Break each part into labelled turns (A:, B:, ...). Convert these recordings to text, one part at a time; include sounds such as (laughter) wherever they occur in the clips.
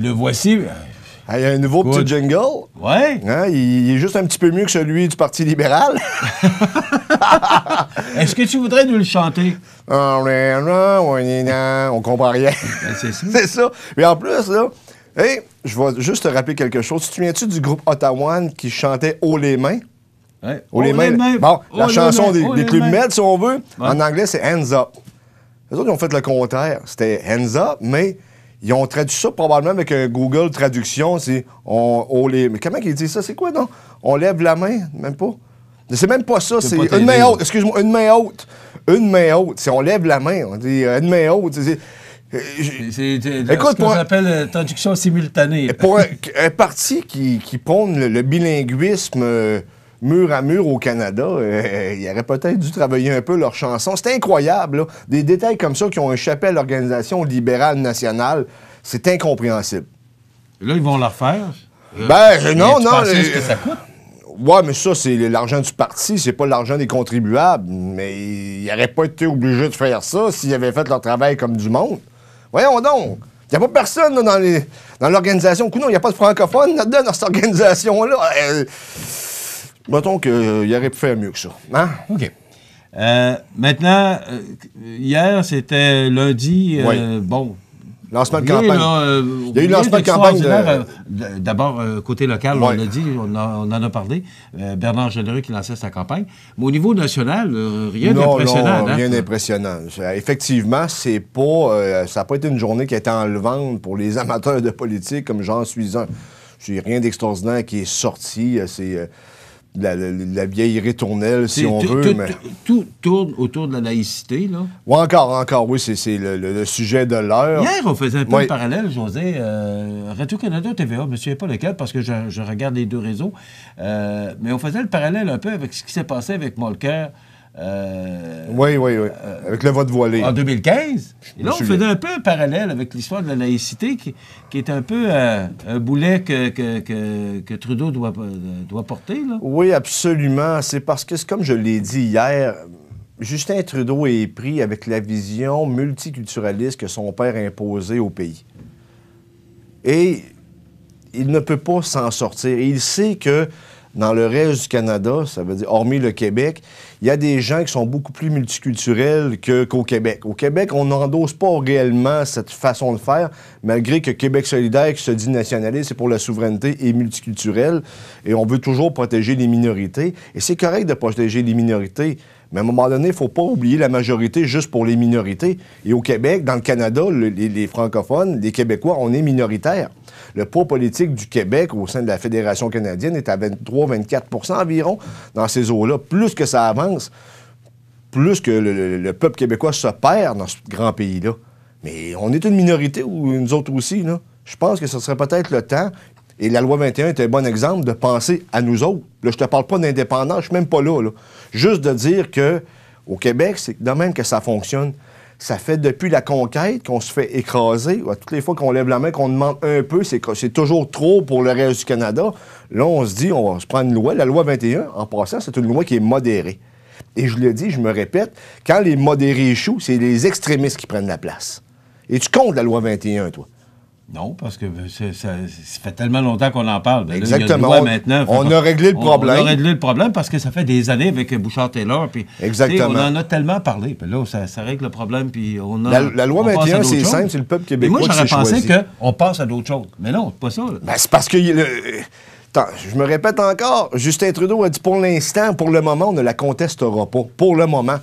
A: le voici. Ah, il y a un nouveau petit jingle. Oui. Hein, il, est juste un petit peu mieux que celui du Parti libéral. (laughs) Est-ce que tu voudrais nous le chanter? On ne comprend rien. Ben, c'est ça. (laughs) c'est ça. Mais en plus, là, je vais juste te rappeler quelque chose. Tu te souviens-tu du groupe Ottawan qui chantait Haut les mains? Ouais. Haut les, mains. Bon, la chanson des, plus si on veut, en anglais, c'est Hands Up. Les autres, ont fait le contraire. C'était Hands Up, mais ils ont traduit ça probablement avec un euh, Google Traduction. C'est on, Mais comment ils disent ça? C'est quoi, non? On lève la main? Même pas. C'est même pas ça. C'est une main haute. Excuse-moi, une main haute. Une main haute. Si on lève la main, on dit euh, une main haute. C'est ce qu'on appelle euh, traduction simultanée. Pour un, parti qui, qui prône le, bilinguisme mur à mur au Canada, euh, euh, ils auraient peut-être dû travailler un peu leur chanson. C'est incroyable, là. des détails comme ça qui ont échappé à l'organisation libérale nationale, c'est incompréhensible. là, ils vont
B: la refaire? Euh, ben, non, non. Oui, que ça coûte?
A: Ouais, mais ça, c'est l'argent du parti, c'est pas l'argent des contribuables. Mais ils n'auraient pas été obligés de faire ça s'ils avaient fait leur travail comme du monde. Voyons donc. Il n'y a pas personne les dans l'organisation. Dans il n'y a pas de francophone là-dedans, dans cette organisation-là. Mettons qu'il euh, aurait pu faire mieux que ça. Hein? OK. Euh, maintenant, euh, hier, c'était lundi. bon. Lancement de campagne. il y a eu lancement de campagne.
B: D'abord, côté local, on dit, on, en a parlé. Bernard Généreux qui lançait sa campagne. Mais au niveau national, hein? rien d'impressionnant. rien
A: d'impressionnant. Effectivement, c'est pas, ça n'a pas été une journée qui a été enlevante pour les (laughs) amateurs de politique comme j'en suis un. suis rien d'extraordinaire qui est sorti. C'est la, vieille ritournelle, si on veut. Tout, mais... tout, tourne autour de la laïcité, là. Oui, encore, encore, oui, c'est le, sujet de l'heure. Hier, on faisait un peu le parallèle,
B: José. Euh, Radio-Canada, TVA, je ne me souviens pas lequel parce que je, regarde les deux réseaux. Euh, mais on faisait le parallèle un peu avec ce qui s'est passé avec Molker euh, oui, oui, oui.
A: Euh, avec le vote voilé. En 2015.
B: là, on faisait un peu un parallèle avec l'histoire de la laïcité, qui, est un peu euh, un boulet que, Trudeau doit, porter.
A: Oui, absolument. C'est parce que, comme je l'ai dit hier, Justin Trudeau est pris avec la vision multiculturaliste que son père a imposée au pays. Et il ne peut pas s'en sortir. il sait que dans le reste du Canada, ça veut dire hormis le Québec, il y a des gens qui sont beaucoup plus multiculturels qu'au Québec. Au Québec, on n'endosse pas réellement cette façon de faire, malgré que Québec solidaire, qui se dit nationaliste, c'est pour la souveraineté et multiculturelle, et on veut toujours protéger les minorités. Et c'est correct de protéger les minorités. Mais à un moment donné, il ne faut pas oublier la majorité juste pour les minorités. Et au Québec, dans le Canada, les, francophones, les Québécois, on est minoritaire. Le poids politique du Québec au sein de la Fédération canadienne est à 23-24 environ dans ces eaux-là. Plus que ça avant, plus que le, peuple québécois se perd dans ce grand pays-là. Mais on est une minorité, ou nous autres aussi, Je pense que ce serait peut-être le temps, et la loi 21 est un bon exemple, de penser à nous autres. Là, je te parle pas d'indépendance, je suis même pas là, Juste de dire que au Québec, c'est de même que ça fonctionne. Ça fait depuis la conquête qu'on se fait écraser. Toutes les fois qu'on lève la main, qu'on demande un peu, c'est toujours trop pour le reste du Canada. Là, on se dit, on va se prendre une loi. La loi 21, en passant, c'est une loi qui est modérée et je le dis, je me répète, quand les modérés échouent, c'est les extrémistes qui prennent la place. Et tu comptes la loi 21, toi?
B: Non, parce que ça, fait tellement longtemps qu'on en parle. Exactement. on, maintenant, on a réglé le problème. On, a réglé le problème parce que ça fait des années avec Bouchard-Taylor. Exactement. On en a tellement parlé. là, ça, règle le problème. Puis on la, loi 21, c'est simple, c'est le peuple québécois. Et moi, j'aurais pensé qu'on
A: passe à d'autres choses.
B: Mais non, c'est pas ça. Ben, c'est parce que euh,
A: je me répète encore, Justin Trudeau a dit pour l'instant, pour le moment, on ne la contestera pas. Pour le moment.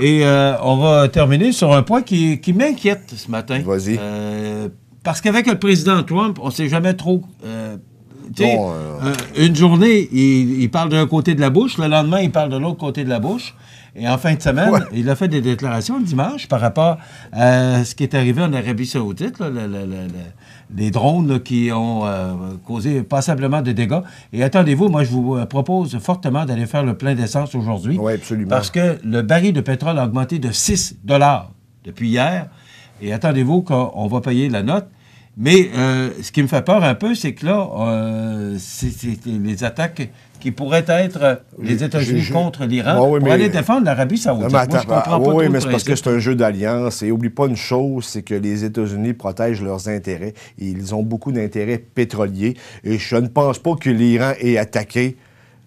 B: Et euh, on va terminer sur un point qui, m'inquiète ce matin. Vas-y. Euh, parce qu'avec le président Trump, on ne sait jamais trop. Euh, une journée, il parle d'un côté de la bouche, le lendemain, il parle de l'autre côté de la bouche. Et en fin de semaine, il a fait des déclarations dimanche par rapport à ce qui est arrivé en Arabie Saoudite, les drones qui ont euh, causé passablement de dégâts. Et attendez-vous, moi, je vous euh, propose fortement d'aller faire le plein d'essence aujourd'hui. Oui, absolument. Parce que le baril de pétrole a augmenté de 6 depuis hier. Et attendez-vous qu'on va payer la note. Mais euh, ce qui me fait peur un peu, c'est que là, euh, c'est les attaques qui pourraient être euh, les États-Unis contre l'Iran bon, bah pour aller défendre l'Arabie saoudite. Moi, je comprends bah, pas oui, mais c'est parce que c'est
A: un jeu d'alliance. Et oublie pas une chose, c'est que les États-Unis protègent leurs intérêts. ils ont beaucoup d'intérêts pétroliers. Et je ne pense pas que l'Iran ait attaqué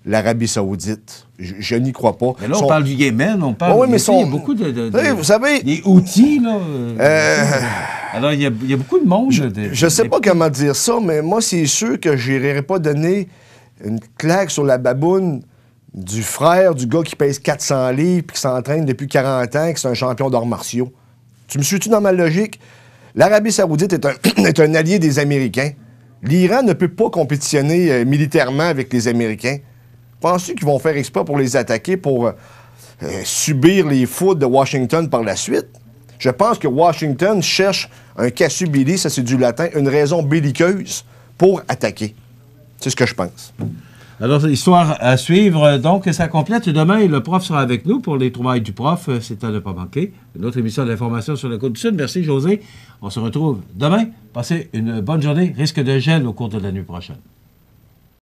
A: l'Arabie saoudite. Je, n'y crois pas. Mais là, on parle du Yémen, on parle... Oui, mais il y a beaucoup
B: de... Vous
A: savez... Des outils, là... Alors,
B: il y, a, beaucoup de monde.
A: Je ne sais pas comment dire ça, mais moi, c'est sûr que je n'irai pas donner une claque sur la baboune du frère du gars qui pèse 400 livres puis qui s'entraîne depuis 40 ans, qui est un champion d'arts martiaux. Tu me suis-tu dans ma logique? L'Arabie saoudite est un, (clears throat) allié des Américains. L'Iran ne peut pas compétitionner euh, militairement avec les Américains. Penses-tu qu'ils vont faire exprès pour les attaquer, pour euh, euh, subir les foudres de Washington par la suite? Je pense que Washington cherche un casus ça c'est du latin, une raison belliqueuse pour attaquer. C'est ce que je pense.
B: Alors, histoire à suivre. Donc, ça complète. Demain, le prof sera avec nous pour les trouvailles du prof. C'est à ne pas manquer. Une autre émission d'information sur la Côte du Sud. Merci, José. On se retrouve demain. Passez une bonne journée. Risque de gel au cours de la nuit prochaine.